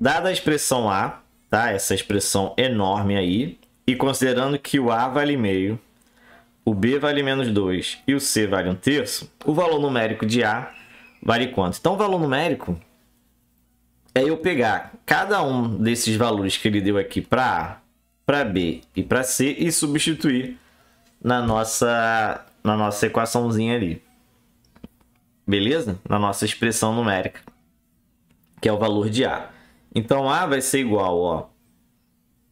Dada a expressão A, tá? Essa expressão enorme aí, e considerando que o A vale meio, o B vale menos 2 e o C vale um terço, o valor numérico de A vale quanto? Então, o valor numérico é eu pegar cada um desses valores que ele deu aqui para A, para B e para C e substituir na nossa, na nossa equaçãozinha ali. Beleza? Na nossa expressão numérica, que é o valor de A. Então A vai ser igual, ó.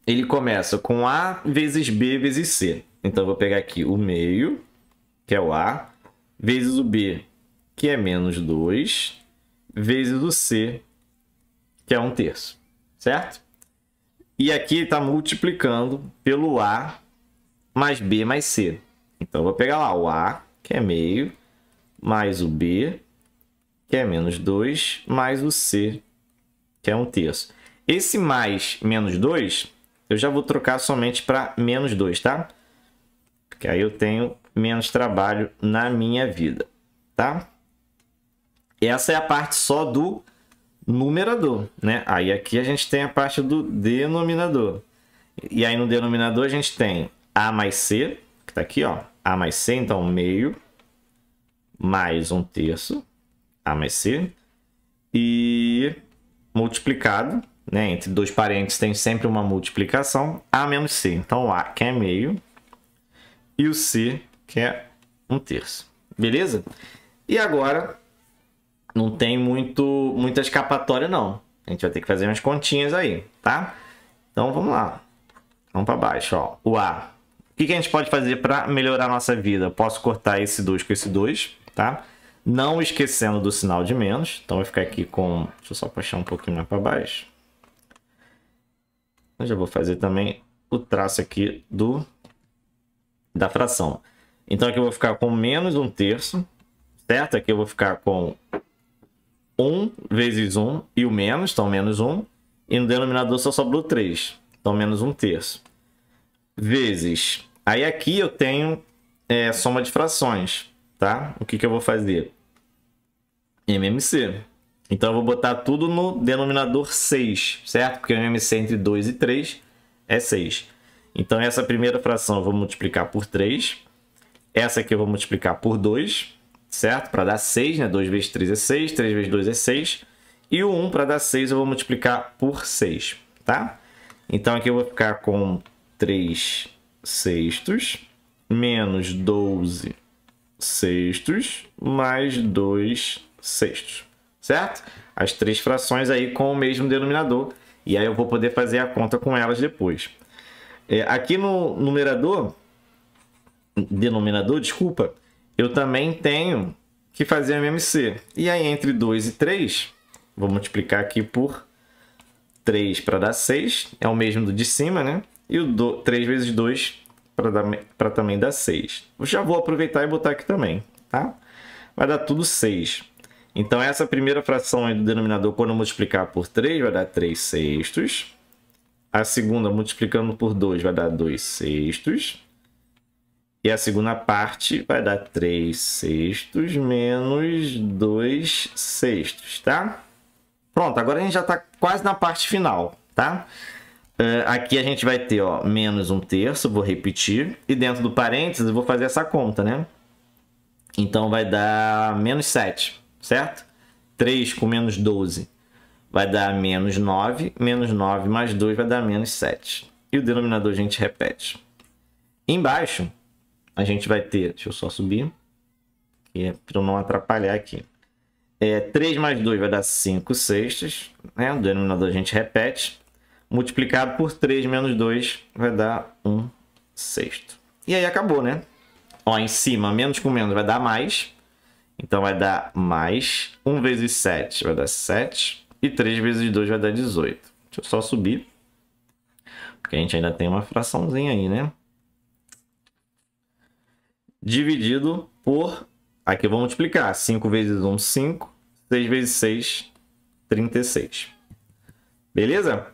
Ele começa com A vezes B vezes C. Então eu vou pegar aqui o meio, que é o A, vezes o B, que é menos 2, vezes o C, que é 1 um terço, certo? E aqui está multiplicando pelo A mais B mais C. Então eu vou pegar lá o A, que é meio, mais o B, que é menos 2, mais o C, que é um terço. Esse mais menos 2, eu já vou trocar somente para menos 2, tá? Porque aí eu tenho menos trabalho na minha vida, tá? Essa é a parte só do numerador, né? Aí aqui a gente tem a parte do denominador. E aí no denominador a gente tem A mais C, que tá aqui, ó. A mais C, então meio, mais um terço, A mais C. E multiplicado, né, entre dois parênteses tem sempre uma multiplicação, A menos C. Então, o A, que é meio, e o C, que é um terço. Beleza? E agora, não tem muito, muita escapatória, não. A gente vai ter que fazer umas continhas aí, tá? Então, vamos lá. Vamos para baixo, ó. O A. O que, que a gente pode fazer para melhorar a nossa vida? Eu posso cortar esse 2 com esse 2, Tá? Não esquecendo do sinal de menos. Então, vai ficar aqui com... Deixa eu só puxar um pouquinho mais para baixo. Eu já vou fazer também o traço aqui do da fração. Então, aqui eu vou ficar com menos um terço, certo? Aqui eu vou ficar com 1 vezes 1 e o menos, então menos 1. E no denominador só sobrou 3, então menos um terço. Vezes. Aí aqui eu tenho é, soma de frações, tá? O que, que eu vou fazer? MMC. Então eu vou botar tudo no denominador 6, certo? Porque o MMC entre 2 e 3 é 6. Então essa primeira fração eu vou multiplicar por 3. Essa aqui eu vou multiplicar por 2, certo? Para dar 6, né? 2 vezes 3 é 6, 3 vezes 2 é 6. E o 1 para dar 6 eu vou multiplicar por 6, tá? Então aqui eu vou ficar com 3 sextos menos 12 sextos mais 2 sextos, certo? As três frações aí com o mesmo denominador, e aí eu vou poder fazer a conta com elas depois. É, aqui no numerador, denominador, desculpa, eu também tenho que fazer a MMC. E aí entre 2 e 3, vou multiplicar aqui por 3 para dar 6, é o mesmo do de cima, né? E o 3 vezes 2 para também dar 6. já vou aproveitar e botar aqui também, tá? Vai dar tudo 6. 6. Então, essa primeira fração do denominador, quando eu multiplicar por 3, vai dar 3 sextos. A segunda, multiplicando por 2, vai dar 2 sextos. E a segunda parte vai dar 3 sextos menos 2 sextos, tá? Pronto, agora a gente já está quase na parte final, tá? Uh, aqui a gente vai ter, ó, menos 1 terço, vou repetir. E dentro do parênteses eu vou fazer essa conta, né? Então vai dar menos 7 certo? 3 com menos 12 vai dar menos 9, menos 9 mais 2 vai dar menos 7. E o denominador a gente repete. Embaixo, a gente vai ter, deixa eu só subir, é para eu não atrapalhar aqui. É, 3 mais 2 vai dar 5 sextas, né? o denominador a gente repete. Multiplicado por 3 menos 2 vai dar 1 sexto. E aí acabou, né? Ó, em cima, menos com menos vai dar mais. Então vai dar mais 1 vezes 7 vai dar 7 e 3 vezes 2 vai dar 18. Deixa eu só subir, porque a gente ainda tem uma fraçãozinha aí, né? Dividido por... Aqui eu vou multiplicar. 5 vezes 1, 5. 6 vezes 6, 36. Beleza?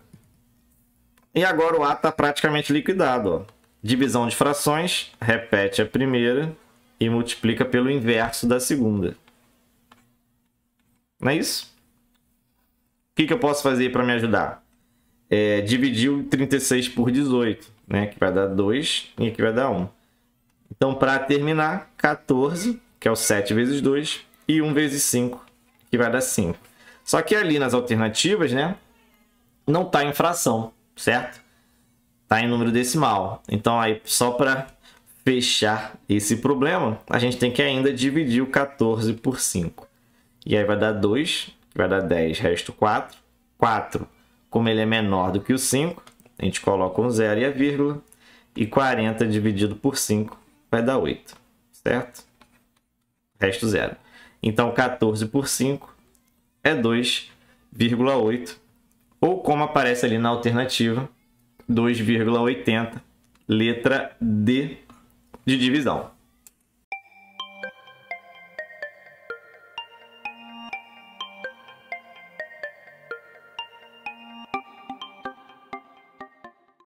E agora o A está praticamente liquidado. Ó. Divisão de frações, repete a primeira, e multiplica pelo inverso da segunda. Não é isso? O que, que eu posso fazer para me ajudar? É, dividir o 36 por 18, né? que vai dar 2 e aqui vai dar 1. Então, para terminar, 14, que é o 7 vezes 2, e 1 vezes 5, que vai dar 5. Só que ali nas alternativas, né? Não está em fração, certo? Está em número decimal. Então, aí, só para fechar esse problema, a gente tem que ainda dividir o 14 por 5. E aí vai dar 2, vai dar 10, resto 4. 4, como ele é menor do que o 5, a gente coloca um zero e a vírgula. E 40 dividido por 5 vai dar 8, certo? Resto zero. Então, 14 por 5 é 2,8. Ou como aparece ali na alternativa, 2,80, letra D de divisão.